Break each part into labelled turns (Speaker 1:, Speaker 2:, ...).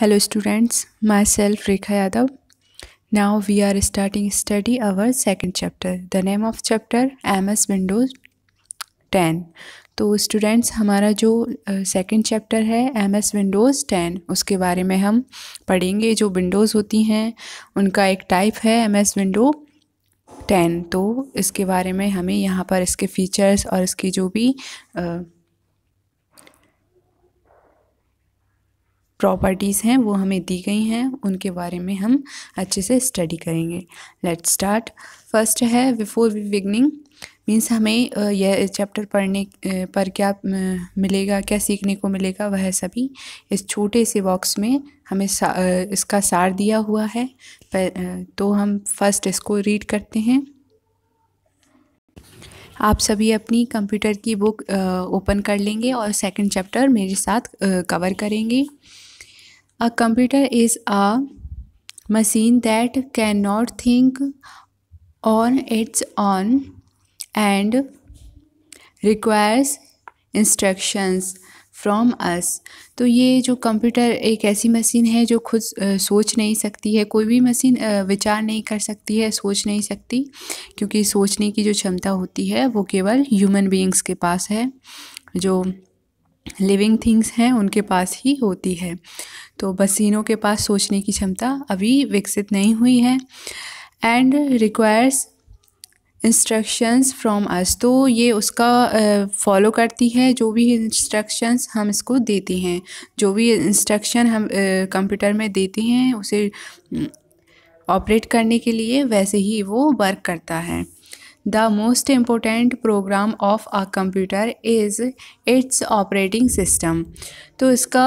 Speaker 1: Hello students myself Rekha Yadav now we are starting study our second chapter the name of chapter M S Windows ten तो students हमारा जो second chapter है M S Windows ten उसके बारे में हम पढ़ेंगे जो विंडोज़ होती हैं उनका एक टाइप है एम एस विंडो टेन तो इसके बारे में हमें यहाँ पर इसके फीचर्स और इसकी जो भी आ, प्रॉपर्टीज़ हैं वो हमें दी गई हैं उनके बारे में हम अच्छे से स्टडी करेंगे लेट स्टार्ट फर्स्ट है बिफोर बिगनिंग मीन्स हमें यह चैप्टर पढ़ने पर क्या मिलेगा क्या सीखने को मिलेगा वह सभी इस छोटे से बॉक्स में हमें सा, इसका सार दिया हुआ है पर, तो हम फर्स्ट इसको रीड करते हैं आप सभी अपनी कंप्यूटर की बुक ओपन कर लेंगे और सेकंड चैप्टर मेरे साथ कवर करेंगे a computer is a machine that can not think on its own and requires instructions from us तो ये जो कंप्यूटर एक ऐसी मशीन है जो खुद सोच नहीं सकती है कोई भी मशीन विचार नहीं कर सकती है सोच नहीं सकती क्योंकि सोचने की जो क्षमता होती है वो केवल ह्यूमन बीइंग्स के पास है जो लिविंग थिंग्स हैं उनके पास ही होती है तो बसीनों के पास सोचने की क्षमता अभी विकसित नहीं हुई है and requires instructions from us तो ये उसका फॉलो करती है जो भी इंस्ट्रक्शंस हम इसको देते हैं जो भी इंस्ट्रक्शन हम कंप्यूटर में देते हैं उसे ऑपरेट करने के लिए वैसे ही वो वर्क करता है the most important program of a computer is its operating system तो इसका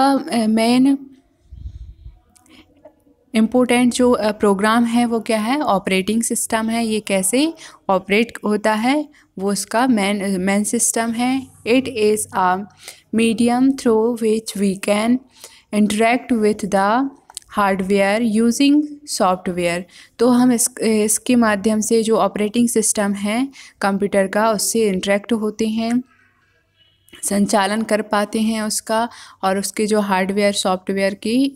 Speaker 1: मेन इम्पोर्टेंट जो प्रोग्राम है वो क्या है ऑपरेटिंग सिस्टम है ये कैसे ऑपरेट होता है वो उसका मैन मैन सिस्टम है it is a medium through which we can interact with the hardware using software तो हम इस इसके माध्यम से जो ऑपरेटिंग सिस्टम है कंप्यूटर का उससे इंटरेक्ट होते हैं संचालन कर पाते हैं उसका और उसके जो हार्डवेयर सॉफ्टवेयर की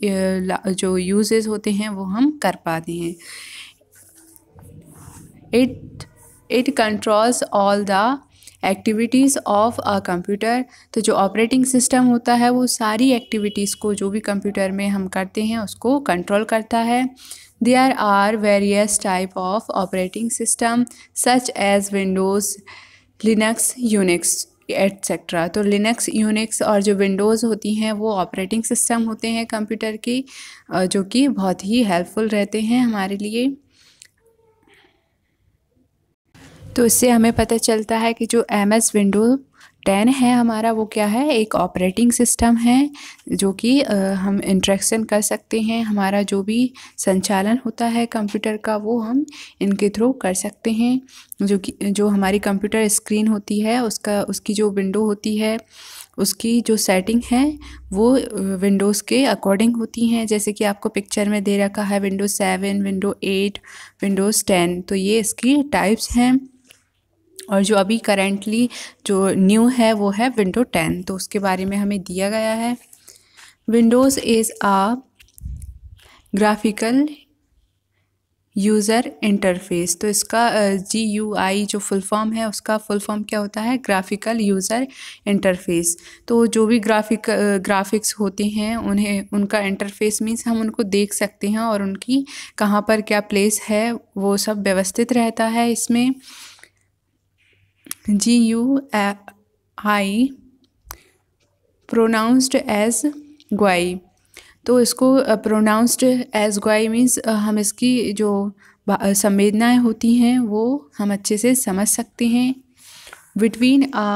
Speaker 1: जो यूजेस होते हैं वो हम कर पाते हैं it it controls all the activities of a computer तो जो ऑपरेटिंग सिस्टम होता है वो सारी एक्टिविटीज़ को जो भी कंप्यूटर में हम करते हैं उसको कंट्रोल करता है there are various type of operating system such as Windows Linux Unix etcetera तो लिनक्स यूनिक्स और जो विंडोज़ होती हैं वो ऑपरेटिंग सिस्टम होते हैं कंप्यूटर की जो कि बहुत ही हेल्पफुल रहते हैं हमारे लिए तो इससे हमें पता चलता है कि जो एम एस विंडो टेन है हमारा वो क्या है एक ऑपरेटिंग सिस्टम है जो कि हम इंट्रैक्शन कर सकते हैं हमारा जो भी संचालन होता है कंप्यूटर का वो हम इनके थ्रू कर सकते हैं जो कि जो हमारी कंप्यूटर स्क्रीन होती है उसका उसकी जो विंडो होती है उसकी जो सेटिंग है वो विंडोज़ के अकॉर्डिंग होती हैं जैसे कि आपको पिक्चर में दे रखा है Windows seven Window eight Windows ten तो ये इसकी टाइप्स हैं और जो अभी करेंटली जो न्यू है वो है विंडो टेन तो उसके बारे में हमें दिया गया है Windows is a graphical user interface तो इसका जी यू आई जो फुल फॉर्म है उसका फुल फॉर्म क्या होता है ग्राफिकल यूज़र इंटरफेस तो जो भी ग्राफिक ग्राफिक्स होते हैं उन्हें उनका इंटरफेस मीन्स हम उनको देख सकते हैं और उनकी कहाँ पर क्या प्लेस है वो सब व्यवस्थित रहता है इसमें G U I pronounced as gooey तो इसको प्रोनाउंस्ड एज ग्वाई मीन्स हम इसकी जो संवेदनाएँ होती हैं वो हम अच्छे से समझ सकते हैं बिटवीन आ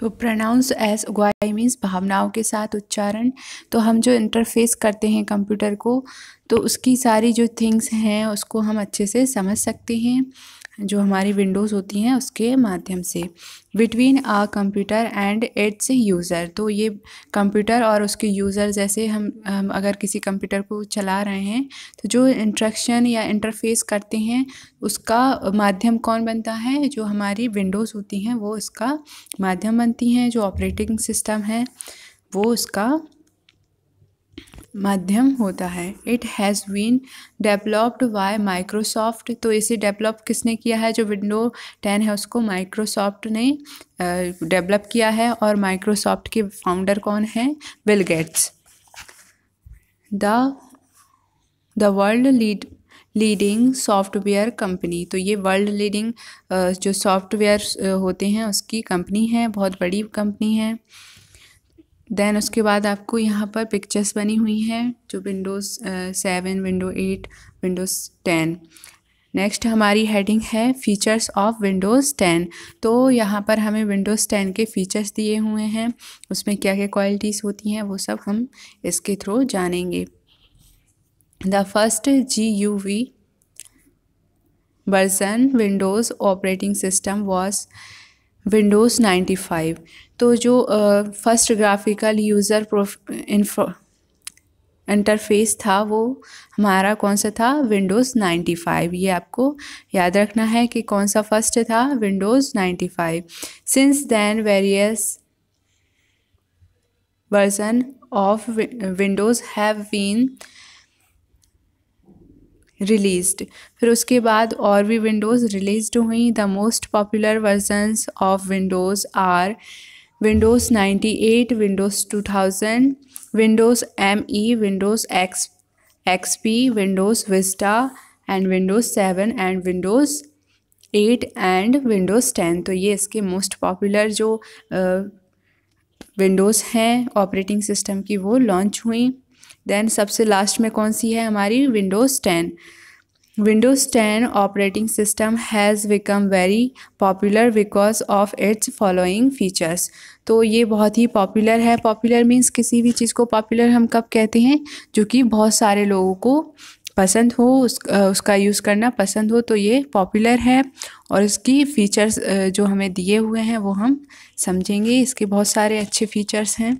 Speaker 1: तो प्रोनाउंस एज ग्वाई मीन्स भावनाओं के साथ उच्चारण तो हम जो इंटरफेस करते हैं कंप्यूटर को तो उसकी सारी जो थिंग्स हैं उसको हम अच्छे से समझ सकते हैं जो हमारी विंडोज़ होती हैं उसके माध्यम से between a computer and its user तो ये कंप्यूटर और उसके यूज़र जैसे हम, हम अगर किसी कंप्यूटर को चला रहे हैं तो जो इंट्रक्शन या इंटरफेस करते हैं उसका माध्यम कौन बनता है जो हमारी विंडोज़ होती हैं वो उसका माध्यम बनती हैं जो ऑपरेटिंग सिस्टम है वो उसका माध्यम होता है it has been developed by Microsoft तो इसे डेवलप किसने किया है जो विंडो टेन है उसको माइक्रोसॉफ्ट ने डेवलप किया है और माइक्रोसॉफ्ट के फाउंडर कौन है Bill Gates the the world lead leading software company तो ये वर्ल्ड लीडिंग जो सॉफ्टवेयर होते हैं उसकी कंपनी है बहुत बड़ी कंपनी है देन उसके बाद आपको यहाँ पर पिक्चर्स बनी हुई हैं जो Windows seven Window eight Windows ten next हमारी हेडिंग है फ़ीचर्स ऑफ विंडोज़ टेन तो यहाँ पर हमें विंडोज़ टेन के फ़ीचर्स दिए हुए हैं उसमें क्या क्या क्वालिटीज़ होती हैं वो सब हम इसके थ्रू जानेंगे the first G U V version Windows operating system was Windows 95 तो जो first graphical user prof interface था वो हमारा कौन सा था विंडोज़ 95 ये आपको याद रखना है कि कौन सा फर्स्ट था Windows 95 since then various version of Windows have been released फिर उसके बाद और भी विंडोज़ रिलीज़ हुई the most popular versions of Windows are Windows 98, Windows 2000, Windows M E Windows X X P Windows Vista and Windows seven and Windows eight and Windows ten तो ये इसके most popular जो Windows uh, हैं operating system की वो launch हुई then सबसे last में कौन सी है हमारी Windows ten Windows ten operating system has become very popular because of its following features तो ये बहुत ही पॉपुलर है पॉपुलर मीन्स किसी भी चीज़ को पॉपुलर हम कब कहते हैं जो कि बहुत सारे लोगों को पसंद हो उस उसका यूज़ करना पसंद हो तो ये पॉपुलर है और इसकी फ़ीचर्स जो हमें दिए हुए हैं वो हम समझेंगे इसके बहुत सारे अच्छे फ़ीचर्स हैं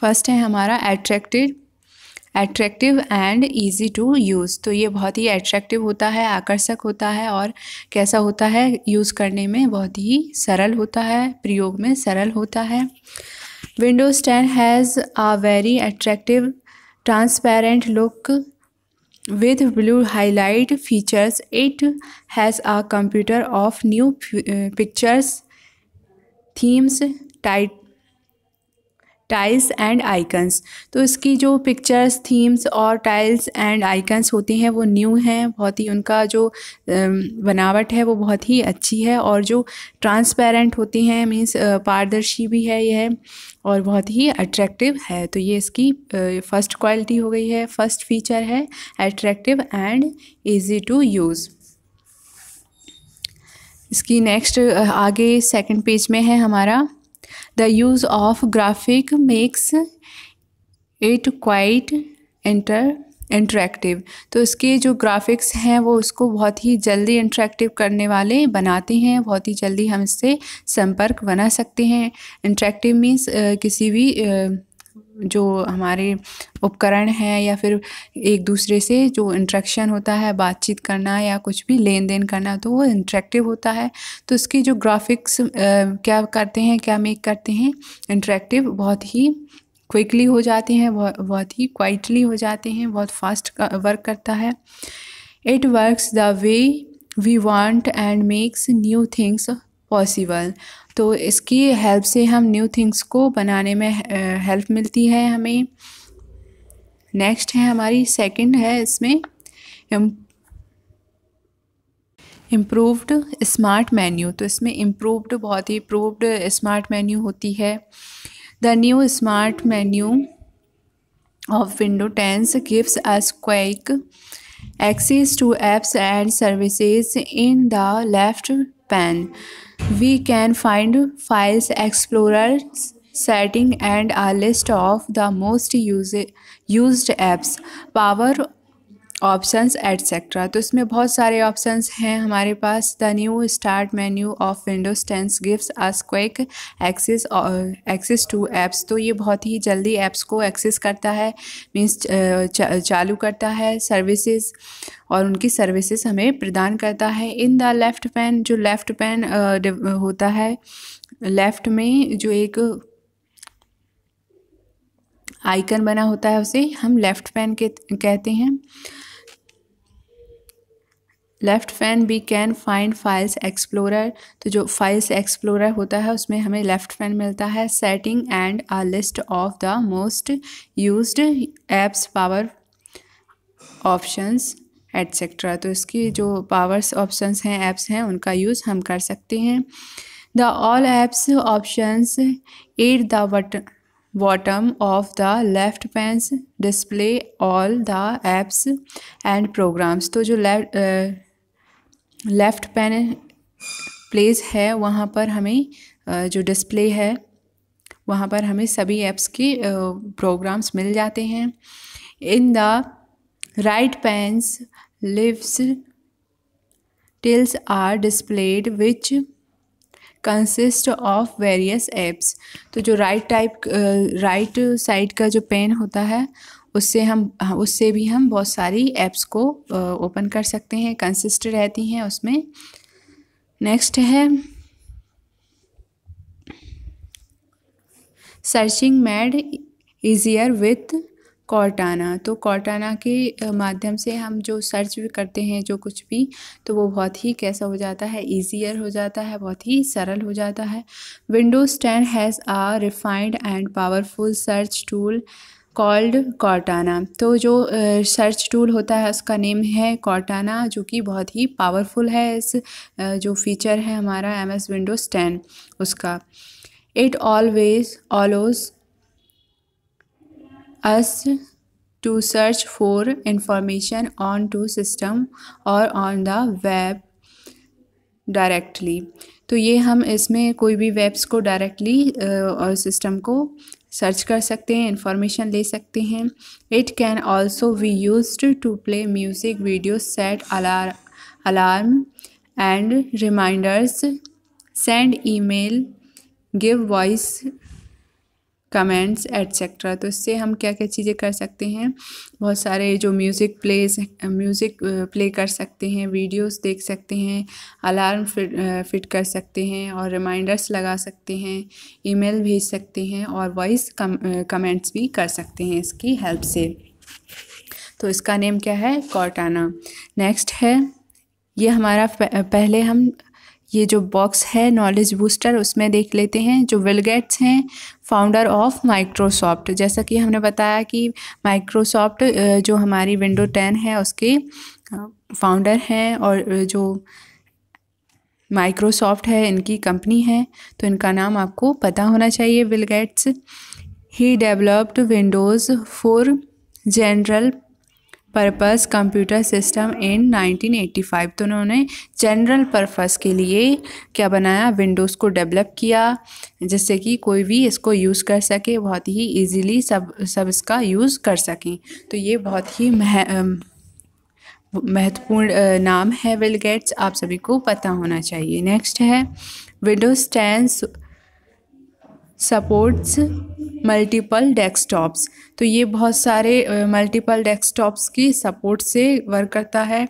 Speaker 1: फर्स्ट है हमारा attractive attractive and easy to use तो ये बहुत ही एट्रैक्टिव होता है आकर्षक होता है और कैसा होता है यूज़ करने में बहुत ही सरल होता है प्रयोग में सरल होता है Windows ten has a very attractive transparent look with blue highlight features it has a computer of new pictures themes tight tiles and icons तो इसकी जो पिक्चर्स थीम्स और टाइल्स एंड आइकन्स होते हैं वो न्यू हैं बहुत ही उनका जो बनावट है वो बहुत ही अच्छी है और जो ट्रांसपेरेंट होती हैं मीन्स पारदर्शी भी है यह और बहुत ही अट्रैक्टिव है तो ये इसकी फ़र्स्ट क्वालिटी हो गई है फर्स्ट फीचर है attractive and easy to use इसकी नेक्स्ट आगे सेकंड पेज में है हमारा The use of graphic makes it quite inter interactive तो इसके जो ग्राफिक्स हैं वो उसको बहुत ही जल्दी इंटरेक्टिव करने वाले बनाते हैं बहुत ही जल्दी हम इससे संपर्क बना सकते हैं इंटरेक्टिव मीन्स किसी भी जो हमारे उपकरण हैं या फिर एक दूसरे से जो इंट्रैक्शन होता है बातचीत करना या कुछ भी लेन देन करना तो वो इंट्रैक्टिव होता है तो उसकी जो ग्राफिक्स क्या करते हैं क्या मेक करते हैं इंट्रैक्टिव बहुत ही क्विकली हो जाते हैं बहुत ही क्वाइटली हो जाते हैं बहुत फास्ट वर्क करता है it works the way we want and makes new things possible तो इसकी हेल्प से हम न्यू थिंग्स को बनाने में हेल्प मिलती है हमें नेक्स्ट है हमारी सेकंड है इसमें इम्प्रूव्ड स्मार्ट मेन्यू तो इसमें इम्प्रूव्ड बहुत ही इम्प्रूव्ड स्मार्ट मेन्यू होती है the new smart menu of Window ten's gives us quick access to apps and services in the left pane We can find Files Explorer setting and a list of the most use, used apps. Power options etcetera तो इसमें बहुत सारे options हैं हमारे पास the new start menu of Windows ten's gives us quick access access to apps तो ये बहुत ही जल्दी एप्स को एक्सेस करता है मीन्स uh, चा, चालू करता है सर्विसेज और उनकी सर्विसेज हमें प्रदान करता है इन द लेफ़्ट पैन जो लेफ़्ट पैन uh, होता है लेफ़्ट में जो एक आइकन बना होता है उसे हम लेफ़्ट फैन के कहते हैं left pane we can find files explorer तो जो फाइल्स एक्सप्लोरर होता है उसमें हमें लेफ़्ट फैन मिलता है setting and a list of the most used apps power options etcetera तो इसकी जो पावर्स ऑप्शंस हैं ऐप्स हैं उनका यूज़ हम कर सकते हैं the all apps options at the button bottom of the left pens display all the apps and programs तो जो left लेफ़्ट पेन प्लेस है वहाँ पर हमें uh, जो डिस्प्ले है वहाँ पर हमें सभी ऐप्स के प्रोग्राम्स uh, मिल जाते हैं in the right panes live tiles are displayed which consist of various apps तो जो राइट टाइप राइट साइड का जो पेन होता है उससे हम हाँ, उससे भी हम बहुत सारी एप्स को ओपन uh, कर सकते हैं कंसिस्ट रहती हैं उसमें नेक्स्ट है searching made easier with Cortana तो कॉर्टाना के माध्यम से हम जो सर्च भी करते हैं जो कुछ भी तो वो बहुत ही कैसा हो जाता है ईजियर हो जाता है बहुत ही सरल हो जाता है Windows ten has a refined and powerful search tool called Cortana तो जो सर्च टूल होता है उसका नेम है कॉर्टाना जो कि बहुत ही पावरफुल है इस जो फीचर है हमारा एम एस विंडोज़ टेन उसका it always allows us to search for information on to system or on the web directly तो ये हम इसमें कोई भी वेब्स को डायरेक्टली और सिस्टम को सर्च कर सकते हैं इंफॉर्मेशन ले सकते हैं it can also we use to play music video set alar alarm and reminders send email give voice comments etcetera तो इससे हम क्या क्या चीज़ें कर सकते हैं बहुत सारे जो म्यूज़िक प्लेस म्यूज़िक प्ले कर सकते हैं वीडियोस देख सकते हैं अलार्म फिट फिट कर सकते हैं और रिमाइंडर्स लगा सकते हैं ईमेल भेज सकते हैं और वॉइस कम, कमेंट्स भी कर सकते हैं इसकी हेल्प से तो इसका नेम क्या है कॉटाना नेक्स्ट है ये हमारा पहले हम ये जो बॉक्स है नॉलेज बूस्टर उसमें देख लेते हैं जो विलगेट्स हैं फाउंडर ऑफ माइक्रोसॉफ्ट जैसा कि हमने बताया कि माइक्रोसॉफ्ट जो हमारी विंडो टेन है उसके फाउंडर हैं और जो माइक्रोसॉफ्ट है इनकी कंपनी है तो इनका नाम आपको पता होना चाहिए Bill Gates he developed Windows for general purpose computer system in 1985 तो उन्होंने जनरल पर्पस के लिए क्या बनाया विंडोज़ को डेवलप किया जिससे कि कोई भी इसको यूज़ कर सके बहुत ही इजीली सब सब इसका यूज़ कर सकें तो ये बहुत ही महत्वपूर्ण नाम है विल गेट्स आप सभी को पता होना चाहिए नेक्स्ट है Windows ten supports multiple desktops तो ये बहुत सारे मल्टीपल डेस्कटॉप्स की सपोर्ट से वर्क करता है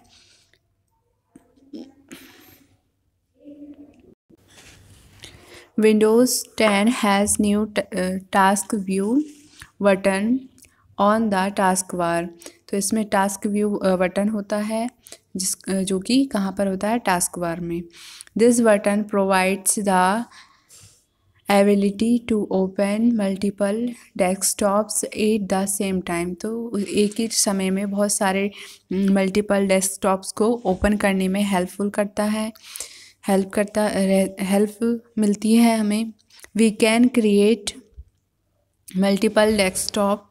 Speaker 1: ten 10 new task view button on the task bar तो इसमें टास्क व्यू बटन होता है जिस जो कि कहाँ पर होता है टास्क वार में this button provides the ability to open multiple desktops at the same time तो एक ही समय में बहुत सारे मल्टीपल हम्म, डेस्कटॉप्स को ओपन करने में हेल्पफुल करता है हेल्प करता हेल्प मिलती है हमें we can create multiple desktop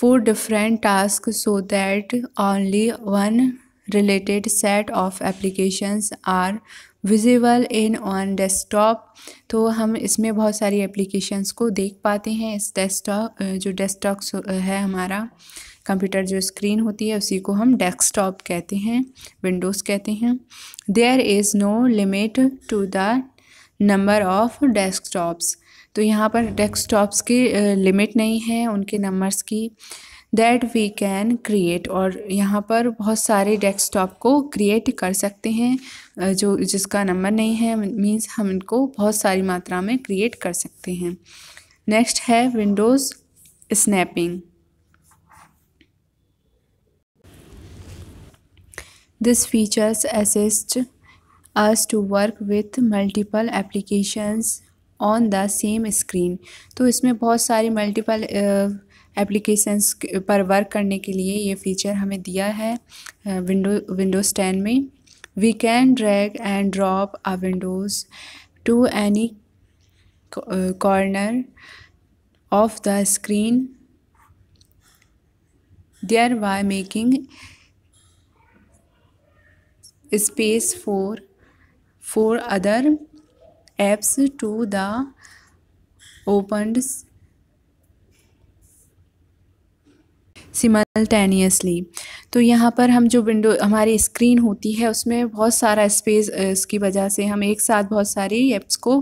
Speaker 1: for different task so that only one related set of applications are visible in on desktop तो हम इसमें बहुत सारी एप्लीकेशंस को देख पाते हैं इस डेस्कटॉप जो डेस्कटॉप है हमारा कंप्यूटर जो स्क्रीन होती है उसी को हम डेस्कटॉप कहते हैं विंडोज़ कहते हैं there is no limit to the number of desktops तो यहाँ पर डेस्कटॉप्स की लिमिट नहीं है उनके नंबर्स की दैट वी कैन क्रिएट और यहाँ पर बहुत सारे डेस्कटॉप को क्रिएट कर सकते हैं जो जिसका नंबर नहीं है मीन्स हम इनको बहुत सारी मात्रा में क्रिएट कर सकते हैं नेक्स्ट है Windows snapping this features assist us to work with multiple applications on the same screen तो इसमें बहुत सारी मल्टीपल uh, एप्लीकेशंस पर वर्क करने के लिए ये फीचर हमें दिया है विंडो विंडोज़ टेन में we can drag and drop a windows to any corner of the screen thereby making space for for other apps to the opened simultaneously तो यहाँ पर हम जो विंडो हमारी स्क्रीन होती है उसमें बहुत सारा स्पेस इसकी वजह से हम एक साथ बहुत सारी एप्स को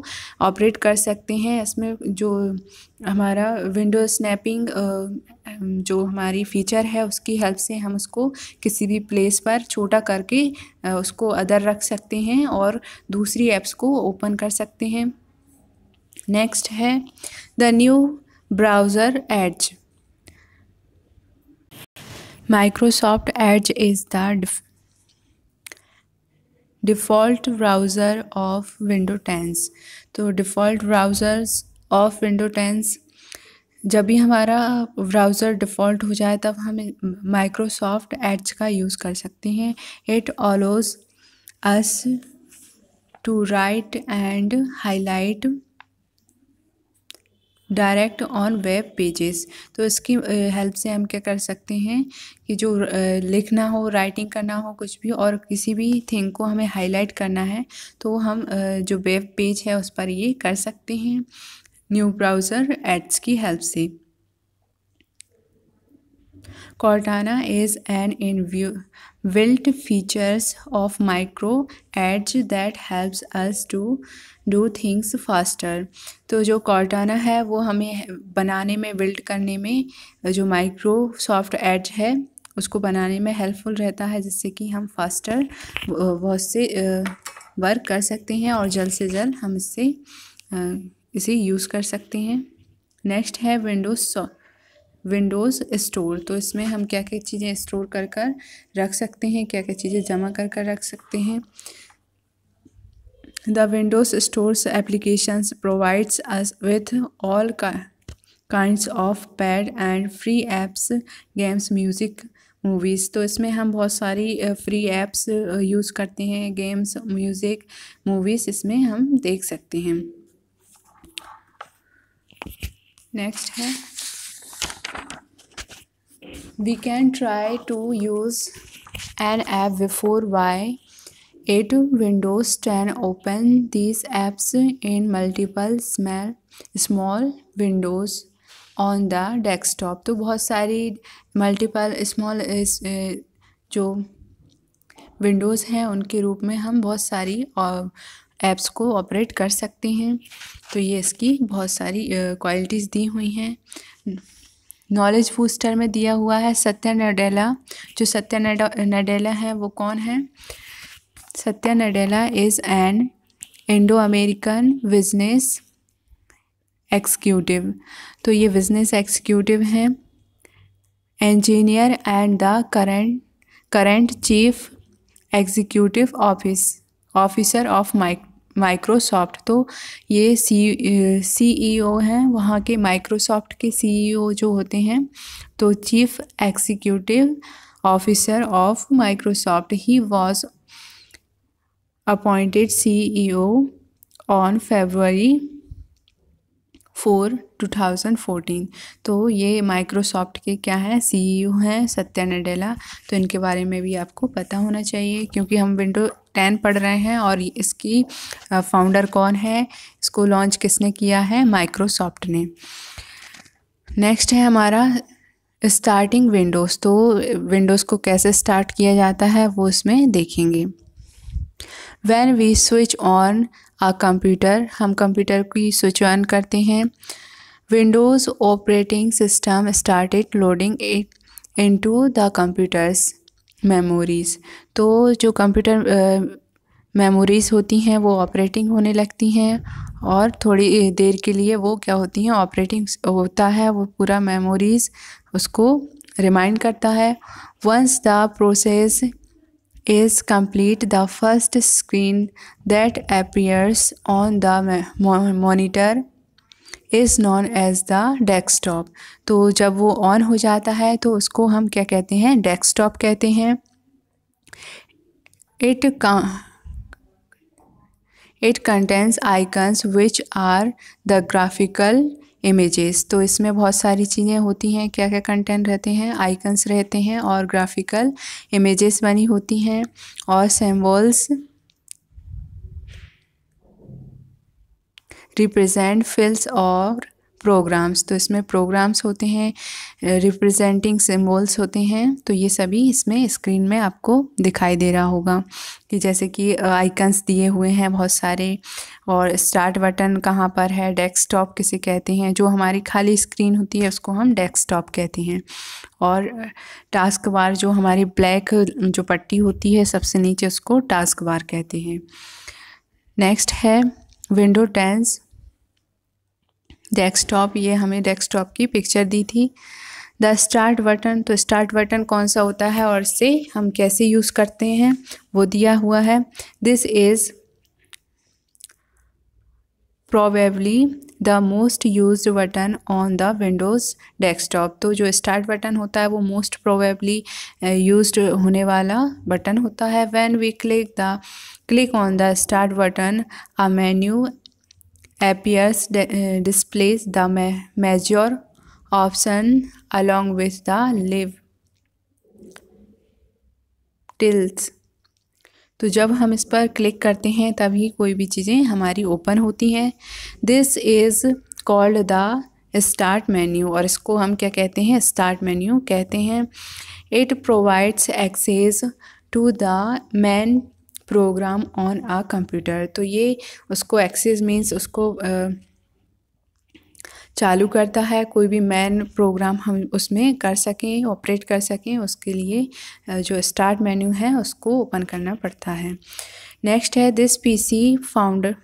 Speaker 1: ऑपरेट कर सकते हैं इसमें जो हमारा विंडो स्नैपिंग जो हमारी फीचर है उसकी हेल्प से हम उसको किसी भी प्लेस पर छोटा करके उसको अदर रख सकते हैं और दूसरी ऐप्स को ओपन कर सकते हैं नेक्स्ट है the new browser Edge Microsoft Edge is the default browser of Window ten's तो default browsers of Window ten's जब भी हमारा ब्राउज़र डिफ़ॉल्ट हो जाए तब हम माइक्रोसॉफ्ट एड्स का यूज़ कर सकते हैं it allows us to write and highlight direct on web pages तो इसकी हेल्प से हम क्या कर सकते हैं कि जो लिखना हो राइटिंग करना हो कुछ भी और किसी भी थिंग को हमें हाईलाइट करना है तो हम जो वेब पेज है उस पर ये कर सकते हैं न्यू ब्राउज़र एड्स की हेल्प से Cortana is an built features of micro Edge that helps us to do things faster तो जो कॉर्टाना है वो हमें बनाने में बिल्ड करने में जो माइक्रोसॉफ्ट एड्ज है उसको बनाने में हेल्पफुल रहता है जिससे कि हम फास्टर बहुत से वर्क कर सकते हैं और जल्द से जल्द हम इससे इसे यूज़ कर सकते हैं नेक्स्ट है विंडोज विंडोज़ स्टोर तो इसमें हम क्या क्या चीज़ें स्टोर कर कर रख सकते हैं क्या क्या चीज़ें जमा कर कर रख सकते हैं the Windows stores application provides us with all kind of paid and free apps games music movies तो इसमें हम बहुत सारी फ्री एप्स यूज़ करते हैं गेम्स म्यूज़िक मूवीज़ इसमें हम देख सकते हैं नेक्स्ट है we can try to use an app before why it windows 10 open these apps in multiple small small windows on the desktop तो बहुत सारी multiple small जो windows हैं उनके रूप में हम बहुत सारी ऐप्स को ऑपरेट कर सकते हैं तो ये इसकी बहुत सारी क्वालिटीज़ दी हुई हैं नॉलेज बूस्टर में दिया हुआ है सत्या नडेला जो सत्या नडेला है वो कौन है Satya Nadella is an Indo American business executive तो ये बिजनेस एक्सक्यूटिव हैं engineer and the current current chief executive office officer of mike Microsoft तो ये सी सी e हैं वहाँ के माइक्रोसॉफ्ट के सीईओ e जो होते हैं तो chief executive officer of Microsoft he was appointed CEO on February four two thousand fourteen तो ये माइक्रोसॉफ्ट के क्या हैं सी ई e हैं सत्या नडेला तो इनके बारे में भी आपको पता होना चाहिए क्योंकि हम विंडो टेन पढ़ रहे हैं और इसकी फाउंडर कौन है इसको लॉन्च किसने किया है माइक्रोसॉफ्ट ने नेक्स्ट है हमारा स्टार्टिंग विंडोज़ तो विंडोज़ को कैसे स्टार्ट किया जाता है वो इसमें देखेंगे when we switch on a computer हम कंप्यूटर की स्विच ऑन करते हैं Windows operating system started loading it into the computer's memories तो जो कंप्यूटर मेमोरीज़ होती हैं वो ऑपरेटिंग होने लगती हैं और थोड़ी देर के लिए वो क्या होती हैं ऑपरेटिंग होता है वो पूरा मेमोरीज़ उसको रिमाइंड करता है once the process is complete the first screen that appears on the monitor is known as the desktop तो जब वो on हो जाता है तो उसको हम क्या कहते हैं desktop कहते हैं it it It contains icons which are the graphical images तो इसमें बहुत सारी चीज़ें होती हैं क्या क्या कंटेंट रहते हैं आइकन्स रहते हैं और ग्राफिकल इमेजेस बनी होती हैं और सिम्बल्स रिप्रेजेंट फिल्स और प्रोग्राम्स तो इसमें प्रोग्राम्स होते हैं रिप्रेजेंटिंग सिम्बल्स होते हैं तो ये सभी इसमें स्क्रीन में आपको दिखाई दे रहा होगा कि जैसे कि आइकन्स दिए हुए हैं बहुत सारे और स्टार्ट बटन कहाँ पर है डेस्कटॉप किसे कहते हैं जो हमारी खाली स्क्रीन होती है उसको हम डेस्कटॉप कहते हैं और टास्क बार जो हमारी ब्लैक जो पट्टी होती है सबसे नीचे उसको टास्क बार कहते हैं नेक्स्ट है विंडो टेंस डेस्कटॉप ये हमें डेस्कटॉप की पिक्चर दी थी द स्टार्ट बटन तो स्टार्ट बटन कौन सा होता है और से हम कैसे यूज़ करते हैं वो दिया हुआ है this is probably the most used button on the windows desktop तो जो start button होता है वो most probably used होने वाला button होता है when we click the click on the start button a menu appears uh, displays the ma major option along with the live टिल्स तो जब हम इस पर क्लिक करते हैं तभी कोई भी चीज़ें हमारी ओपन होती हैं this is called the start menu और इसको हम क्या कहते हैं स्टार्ट मेन्यू कहते हैं it provides access to the main program on a computer तो ये उसको एक्सेस मीन्स उसको चालू करता है कोई भी मैन प्रोग्राम हम उसमें कर सकें ऑपरेट कर सकें उसके लिए जो स्टार्ट मेन्यू है उसको ओपन करना पड़ता है नेक्स्ट है this PC founder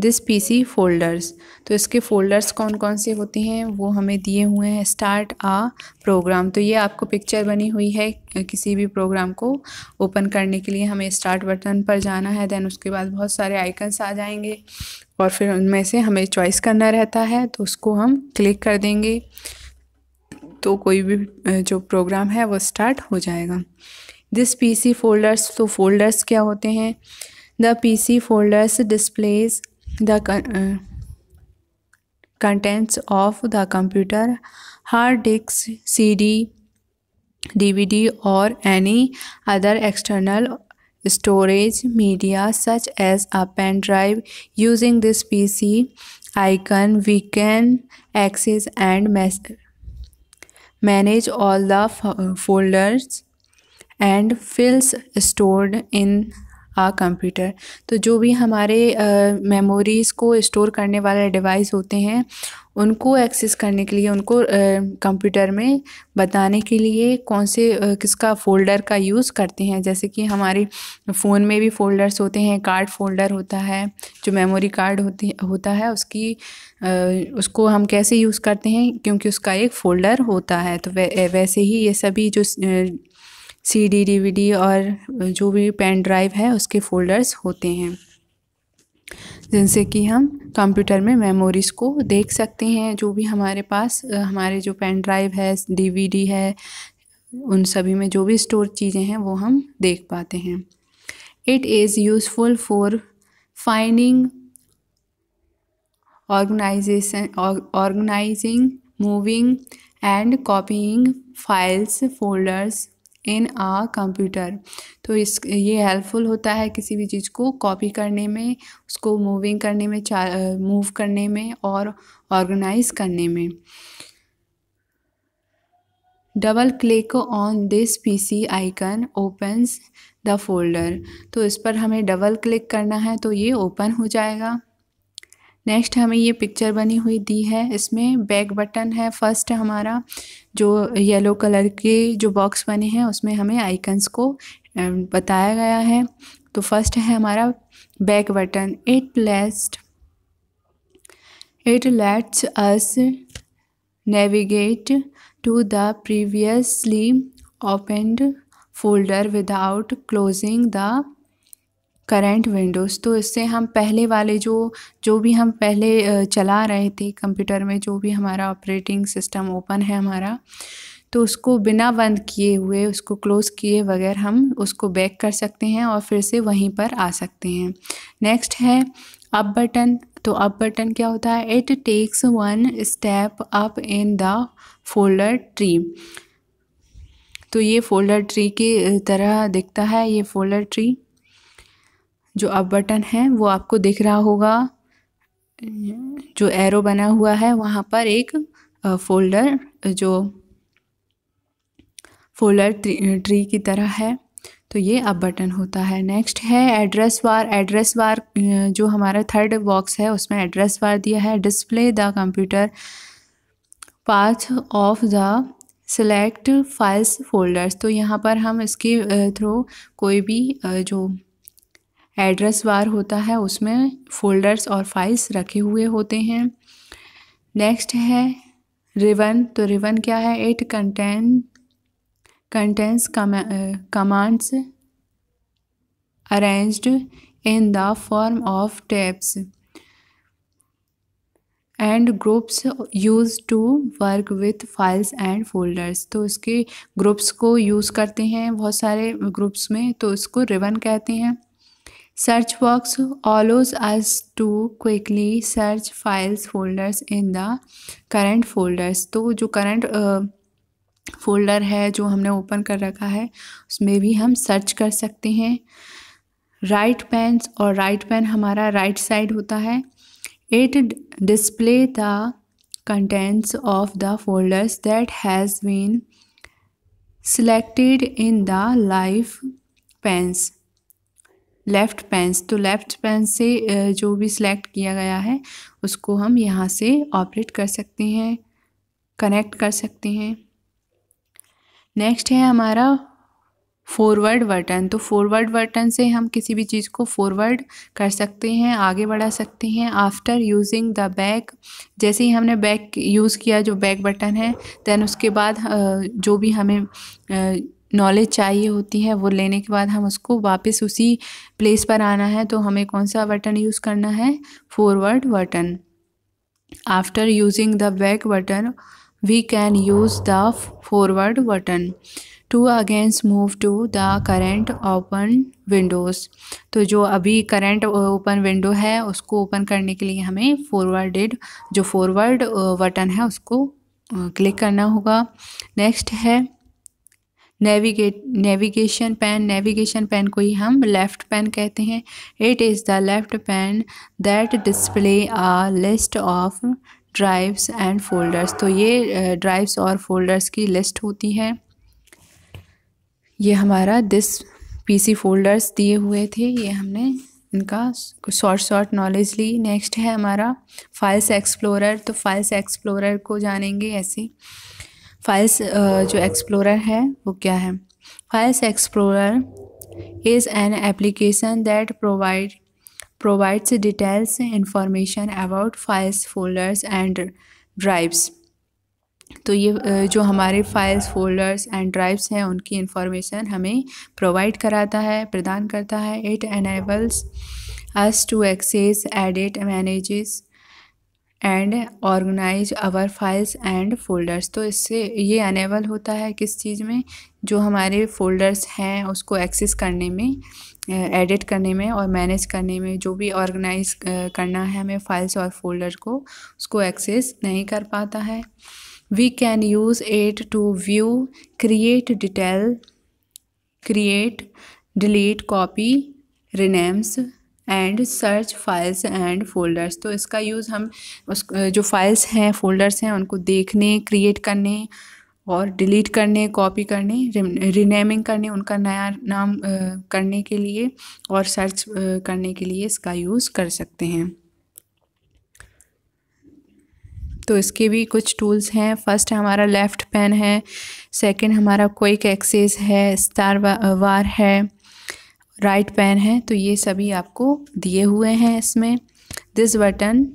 Speaker 1: this PC folders तो इसके फ़ोल्डर्स कौन कौन से होते हैं वो हमें दिए हुए हैं स्टार्ट आ प्रोग्राम तो ये आपको पिक्चर बनी हुई है किसी भी प्रोग्राम को ओपन करने के लिए हमें स्टार्ट बटन पर जाना है देन उसके बाद बहुत सारे आइकन्स आ जाएंगे और फिर उनमें से हमें चॉइस करना रहता है तो उसको हम क्लिक कर देंगे तो कोई भी जो प्रोग्राम है वो स्टार्ट हो जाएगा दिस सी फोल्डर्स तो फोल्डर्स क्या होते हैं the P C folders displays the con uh, contents of the computer hard disk cd dvd or any other external storage media such as a pen drive using this pc icon we can access and manage all the folders and files stored in a computer तो जो भी हमारे memories को store करने वाले device होते हैं उनको एक्सेस करने के लिए उनको कंप्यूटर में बताने के लिए कौन से आ, किसका फ़ोल्डर का यूज़ करते हैं जैसे कि हमारे फ़ोन में भी फ़ोल्डर्स होते हैं कार्ड फ़ोल्डर होता है जो मेमोरी कार्ड होती होता है उसकी आ, उसको हम कैसे यूज़ करते हैं क्योंकि उसका एक फ़ोल्डर होता है तो वै, वैसे ही ये सभी जो सीडी डीवीडी और जो भी पेन ड्राइव है उसके फ़ोल्डर्स होते हैं जिनसे कि हम कंप्यूटर में मेमोरीज़ को देख सकते हैं जो भी हमारे पास हमारे जो पेन ड्राइव है डीवीडी है उन सभी में जो भी स्टोर चीज़ें हैं वो हम देख पाते हैं it is useful for finding organization organizing moving and copying files folders in a computer तो इस ये हेल्पफुल होता है किसी भी चीज़ को कॉपी करने में उसको मूविंग करने में मूव करने में और ऑर्गेनाइज करने में double click on this PC icon opens the folder तो इस पर हमें डबल क्लिक करना है तो ये ओपन हो जाएगा नेक्स्ट हमें ये पिक्चर बनी हुई दी है इसमें बैक बटन है फर्स्ट हमारा जो येलो कलर के जो बॉक्स बने हैं उसमें हमें आइकन्स को बताया गया है तो फर्स्ट है हमारा back button it lest it lets us navigate to the previously opened folder without closing the current windows तो इससे हम पहले वाले जो जो भी हम पहले चला रहे थे कंप्यूटर में जो भी हमारा ऑपरेटिंग सिस्टम ओपन है हमारा तो उसको बिना बंद किए हुए उसको क्लोज़ किए वगैरह हम उसको बैक कर सकते हैं और फिर से वहीं पर आ सकते हैं नेक्स्ट है अप बटन तो अप बटन क्या होता है it takes one step up in the folder tree तो ये फोल्डर ट्री की तरह दिखता है ये फोल्डर ट्री जो अप बटन है वो आपको दिख रहा होगा जो एरो बना हुआ है वहाँ पर एक फोल्डर जो फोल्डर ट्री, ट्री की तरह है तो ये अप बटन होता है नेक्स्ट है एड्रेस वार एड्रेस वार जो हमारा थर्ड बॉक्स है उसमें एड्रेस वार दिया है display the computer path of the select files folders तो यहाँ पर हम इसके थ्रू कोई भी जो एड्रेस बार होता है उसमें फोल्डर्स और फाइल्स रखे हुए होते हैं नेक्स्ट है रिवन तो रिवन क्या है it contain contains commands arranged in the form of tabs and groups use to work with files and folders तो इसके ग्रुप्स को यूज़ करते हैं बहुत सारे ग्रुप्स में तो इसको रिवन कहते हैं Search box allows us to quickly search files folders in the current folders तो जो current फोल्डर uh, है जो हमने ओपन कर रखा है उसमें भी हम सर्च कर सकते हैं राइट पेन और राइट पेन हमारा राइट right साइड होता है it display the contents of the folders that has been selected in the live pens left panes तो लेफ़्ट पेंस से जो भी सिलेक्ट किया गया है उसको हम यहाँ से ऑपरेट कर सकते हैं कनेक्ट कर सकते हैं नेक्स्ट है हमारा फॉरवर्ड बटन तो फॉरवर्ड बटन से हम किसी भी चीज़ को फॉरवर्ड कर सकते हैं आगे बढ़ा सकते हैं आफ्टर यूजिंग द बैक जैसे ही हमने बैक यूज़ किया जो बैक बटन है दैन उसके बाद जो भी हमें नॉलेज चाहिए होती है वो लेने के बाद हम उसको वापस उसी प्लेस पर आना है तो हमें कौन सा बटन यूज़ करना है forward button after using the back button we can use the forward button to against move to the current open windows तो जो अभी करेंट ओपन विंडो है उसको ओपन करने के लिए हमें फॉरवर्डेड जो फॉरवर्ड बटन है उसको क्लिक करना होगा नेक्स्ट है navigate navigation pane navigation pane को ही हम लेफ़्ट पेन कहते हैं it is the left pane that display a list of drives and folders तो ये ड्राइव्स uh, और फोल्डर्स की लिस्ट होती है ये हमारा दिस पीसी फोल्डर्स दिए हुए थे ये हमने इनका शॉर्ट शॉर्ट नॉलेज ली नेक्स्ट है हमारा फाइल्स एक्सप्लोरर तो फाइल्स एक्सप्लोरर को जानेंगे ऐसे फाइल्स uh, जो एक्सप्लोरर है वो क्या है files explorer is an application that provide provides details information about files folders and drives तो ये uh, जो हमारे फाइल्स फोल्डर्स एंड ड्राइव्स हैं उनकी इंफॉर्मेशन हमें प्रोवाइड कराता है प्रदान करता है it enables us to access edit manages and organize our files and folders तो इससे ये अनेबल होता है किस चीज़ में जो हमारे फोल्डर्स हैं उसको एक्सेस करने में एडिट करने में और मैनेज करने में जो भी ऑर्गेनाइज करना है हमें फाइल्स और फोल्डर को उसको एक्सेस नहीं कर पाता है we can use it to view create detail create delete copy renames and search files and folders तो इसका यूज़ हम उस जो फाइल्स हैं फोल्डर्स हैं उनको देखने क्रिएट करने और डिलीट करने कॉपी करने रिनेमिंग करने उनका नया नाम आ, करने के लिए और सर्च आ, करने के लिए इसका यूज़ कर सकते हैं तो इसके भी कुछ टूल्स हैं फर्स्ट हमारा लेफ़्ट पेन है सेकंड हमारा क्विक एक्सेस है स्टार वार uh, है राइट पैन है तो ये सभी आपको दिए हुए हैं इसमें दिस बटन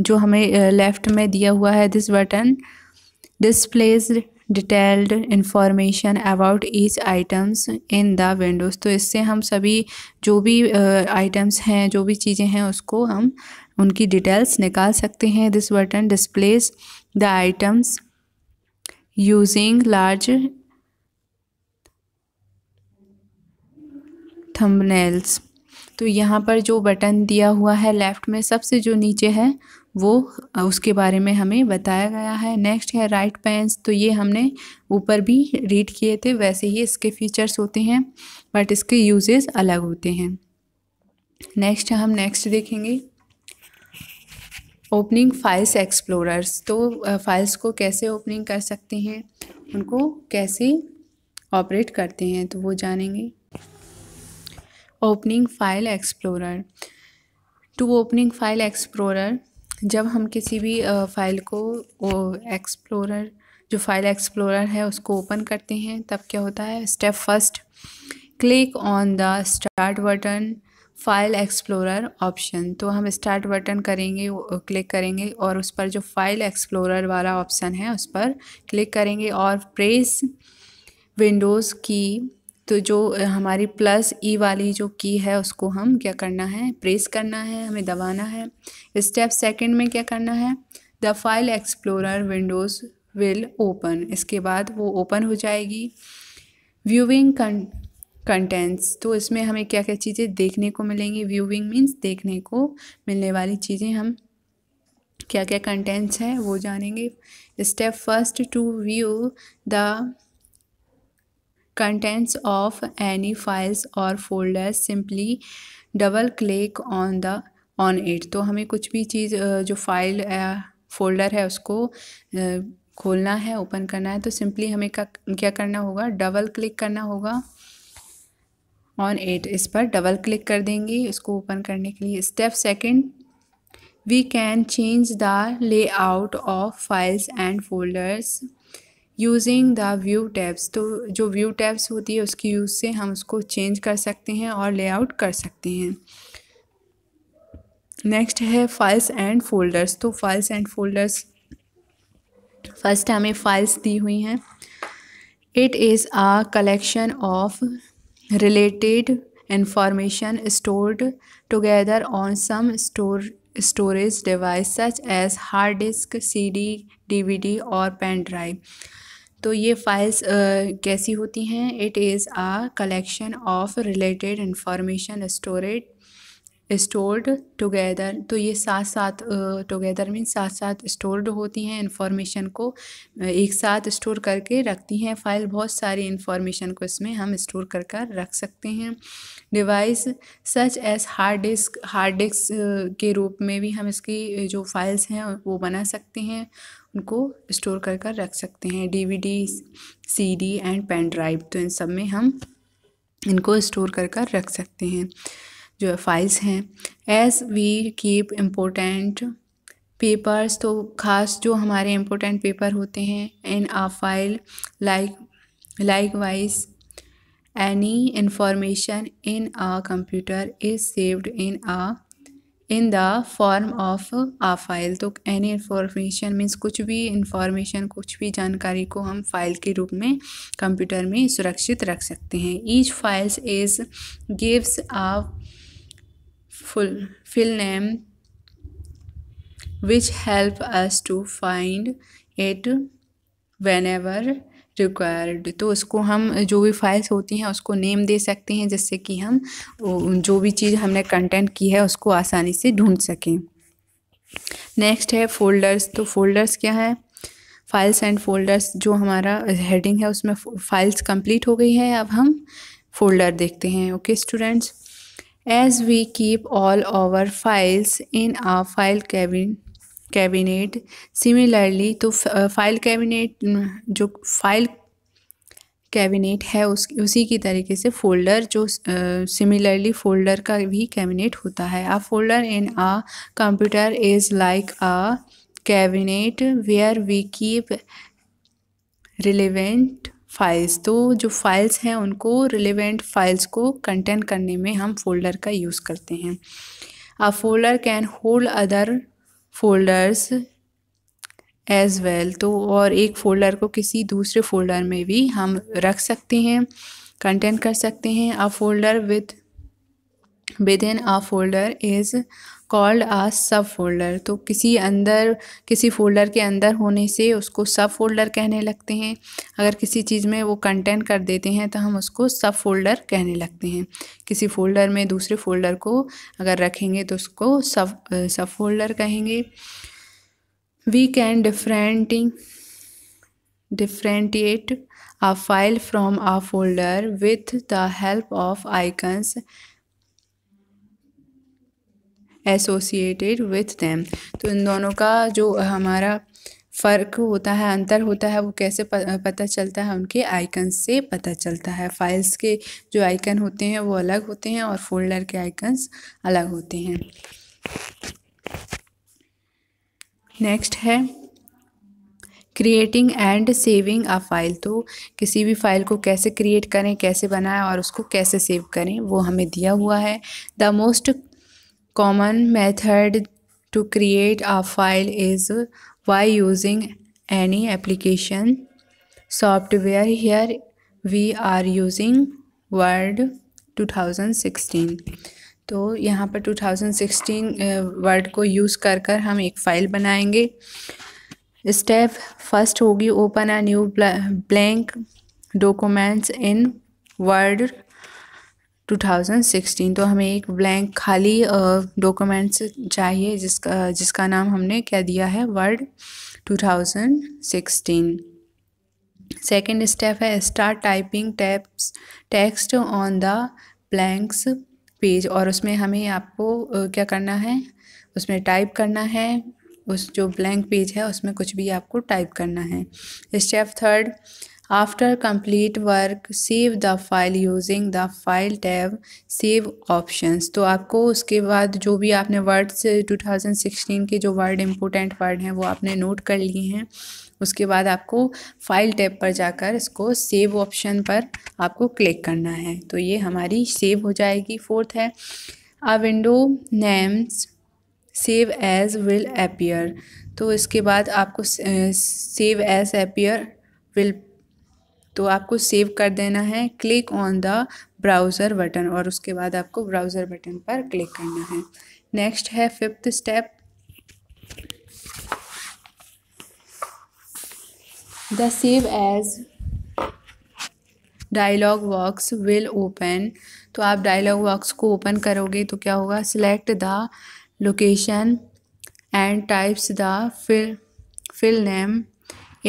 Speaker 1: जो हमें लेफ़्ट में दिया हुआ है this button displays detailed information about each items in the windows तो इससे हम सभी जो भी आइटम्स uh, हैं जो भी चीज़ें हैं उसको हम उनकी डिटेल्स निकाल सकते हैं this button displays the items using large thumbnails तो यहाँ पर जो बटन दिया हुआ है लेफ़्ट में सबसे जो नीचे है वो उसके बारे में हमें बताया गया है नेक्स्ट है राइट पेंस तो ये हमने ऊपर भी रीड किए थे वैसे ही इसके फीचर्स होते हैं बट इसके यूजेस अलग होते हैं नेक्स्ट हम नेक्स्ट देखेंगे ओपनिंग फाइल्स एक्सप्लोरर्स तो फाइल्स को कैसे ओपनिंग कर सकते हैं उनको कैसे ऑपरेट करते हैं तो वो जानेंगे opening file explorer to opening file explorer जब हम किसी भी फाइल को एक्सप्लोरर जो फाइल एक्सप्लोरर है उसको ओपन करते हैं तब क्या होता है step first click on the start button file explorer option तो हम स्टार्ट बटन करेंगे क्लिक करेंगे और उस पर जो फाइल एक्सप्लोरर वाला ऑप्शन है उस पर क्लिक करेंगे और प्रेस विंडोज़ की तो जो हमारी प्लस ई वाली जो की है उसको हम क्या करना है प्रेस करना है हमें दबाना है स्टेप सेकंड में क्या करना है the file explorer windows will open इसके बाद वो ओपन हो जाएगी कं कंटेंट्स तो इसमें हमें क्या क्या चीज़ें देखने को मिलेंगी व्यूविंग मीन्स देखने को मिलने वाली चीज़ें हम क्या क्या कंटेंट्स हैं वो जानेंगे step first to view the contents of any files or folders simply double click on the on it तो हमें कुछ भी चीज़ जो फाइल फोल्डर है उसको खोलना है ओपन करना है तो सिंपली हमें क्या करना होगा डबल क्लिक करना होगा ऑन एट इस पर डबल क्लिक कर देंगे इसको ओपन करने के लिए step second we can change the layout of files and folders using the view tabs तो जो व्यू टैब्स होती है उसकी यूज़ से हम उसको चेंज कर सकते हैं और लेआउट कर सकते हैं नेक्स्ट है फाइल्स एंड फोल्डर्स तो फाइल्स एंड फोल्डर्स फर्स्ट हमें फाइल्स दी हुई हैं it is a collection of related information stored together on some store storage device such as hard disk CD DVD और पेन ड्राइव तो ये files कैसी होती हैं it is a collection of related information stored stored together तो ये साथ साथ टुगेदर मीन साथ साथ स्टोर्ड होती हैं इंफॉर्मेशन को एक साथ स्टोर करके रखती हैं फाइल बहुत सारी इन्फॉर्मेशन को इसमें हम स्टोर कर कर रख सकते हैं device such as hard disk hard disk के रूप में भी हम इसकी जो फाइल्स हैं वो बना सकते हैं उनको स्टोर कर कर रख सकते हैं DVD CD and pen drive तो इन सब में हम इनको स्टोर कर कर रख सकते हैं जो है फाइल्स हैं as we keep important papers तो ख़ास जो हमारे इम्पोर्टेंट पेपर होते हैं in a file like likewise any information in a computer is saved in a in the form of a file तो एनी इन्फॉर्मेशन मीन्स कुछ भी information कुछ भी जानकारी को हम फाइल के रूप में कंप्यूटर में सुरक्षित रख सकते हैं each files is gives a full file name which help us to find it ever required तो उसको हम जो भी फाइल्स होती हैं उसको नेम दे सकते हैं जिससे कि हम जो भी चीज़ हमने कंटेंट की है उसको आसानी से ढूंढ सकें नेक्स्ट है फोल्डर्स तो फोल्डर्स क्या है फाइल्स एंड फोल्डर्स जो हमारा हेडिंग है उसमें फाइल्स कंप्लीट हो गई है अब हम फोल्डर देखते हैं okay students as we keep all over files in a file cabin cabinet similarly तो फाइल कैबिनेट जो फाइल कैबिनेट है उस उसी की तरीके से फोल्डर जो सिमिलरली फोल्डर का भी कैबिनेट होता है a folder in a computer is like a cabinet where we keep relevant files तो जो फाइल्स हैं उनको रिलेवेंट फाइल्स को कंटेंट करने में हम फोल्डर का यूज़ करते हैं a folder can hold other folders as well well. तो और एक फ़ोल्डर को किसी दूसरे फोल्डर में भी हम रख सकते हैं कंटेंट कर सकते हैं a folder with within a folder is called a sub folder तो किसी अंदर किसी फ़ोल्डर के अंदर होने से उसको सब फोल्डर कहने लगते हैं अगर किसी चीज़ में वो कंटेंट कर देते हैं तो हम उसको सब फोल्डर कहने लगते हैं किसी फ़ोल्डर में दूसरे फ़ोल्डर को अगर रखेंगे तो उसको सब सब फोल्डर कहेंगे we can differenting differentiate a file from a folder with the help of icons associated with them तो इन दोनों का जो हमारा फ़र्क होता है अंतर होता है वो कैसे पता चलता है उनके आइकन से पता चलता है फाइल्स के जो आइकन होते हैं वो अलग होते हैं और फोल्डर के आइकन्स अलग होते हैं नेक्स्ट है creating and saving a file तो किसी भी फाइल को कैसे क्रिएट करें कैसे बनाएं और उसको कैसे सेव करें वो हमें दिया हुआ है the most common method to create a file is by using any application software here we are using word 2016 तो यहाँ पर 2016 वर्ड को यूज़ कर कर हम एक फ़ाइल बनाएंगे स्टेप फर्स्ट होगी open a new blank documents in word 2016 तो हमें एक ब्लैंक खाली डॉक्यूमेंट्स चाहिए जिसका जिसका नाम हमने क्या दिया है वर्ड 2016 सेकेंड स्टेप है start typing taps text on the blanks page और उसमें हमें आपको क्या करना है उसमें टाइप करना है उस जो ब्लैंक पेज है उसमें कुछ भी आपको टाइप करना है step third After complete work, save the file using the file tab save options. तो आपको उसके बाद जो भी आपने वर्ड्स 2016 के जो वर्ड इम्पोर्टेंट वर्ड हैं वो आपने नोट कर लिए हैं उसके बाद आपको फाइल टैब पर जाकर इसको सेव ऑप्शन पर आपको क्लिक करना है तो ये हमारी सेव हो जाएगी फोर्थ है a window names save as will appear तो इसके बाद आपको सेव एज अपियर विल तो आपको सेव कर देना है click on the browser button और उसके बाद आपको ब्राउज़र बटन पर क्लिक करना है नेक्स्ट है fifth step the save as dialog box will open तो आप डायलॉग बॉक्स को ओपन करोगे तो क्या होगा select the location and types the file file name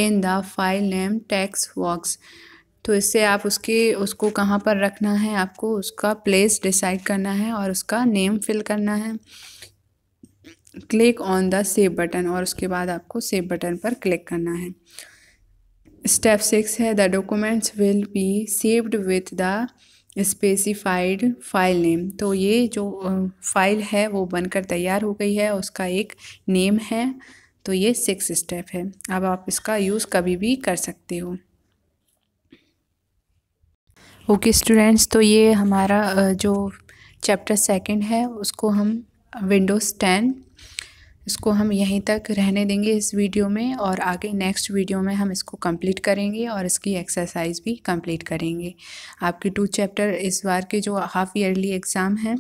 Speaker 1: in the file name text box तो इससे आप उसकी उसको कहाँ पर रखना है आपको उसका प्लेस डिसाइड करना है और उसका नेम फिल करना है click on the save button और उसके बाद आपको सेव बटन पर क्लिक करना है स्टेप सिक्स है the documents will be saved with the specified file name तो ये जो फाइल है वो बनकर तैयार हो गई है उसका एक नेम है तो ये सिक्स स्टेप है अब आप इसका यूज़ कभी भी कर सकते हो ओके okay, स्टूडेंट्स तो ये हमारा जो चैप्टर सेकंड है उसको हम विंडोज़ टेन इसको हम यहीं तक रहने देंगे इस वीडियो में और आगे नेक्स्ट वीडियो में हम इसको कंप्लीट करेंगे और इसकी एक्सरसाइज भी कंप्लीट करेंगे आपके टू चैप्टर इस बार के जो हाफ़ ईयरली एग्ज़ाम हैं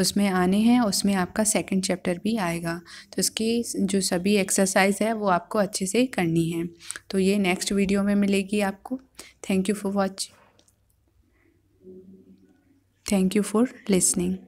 Speaker 1: उसमें आने हैं उसमें आपका सेकंड चैप्टर भी आएगा तो इसकी जो सभी एक्सरसाइज है वो आपको अच्छे से करनी है तो ये नेक्स्ट वीडियो में मिलेगी आपको thank you for watching thank you for listening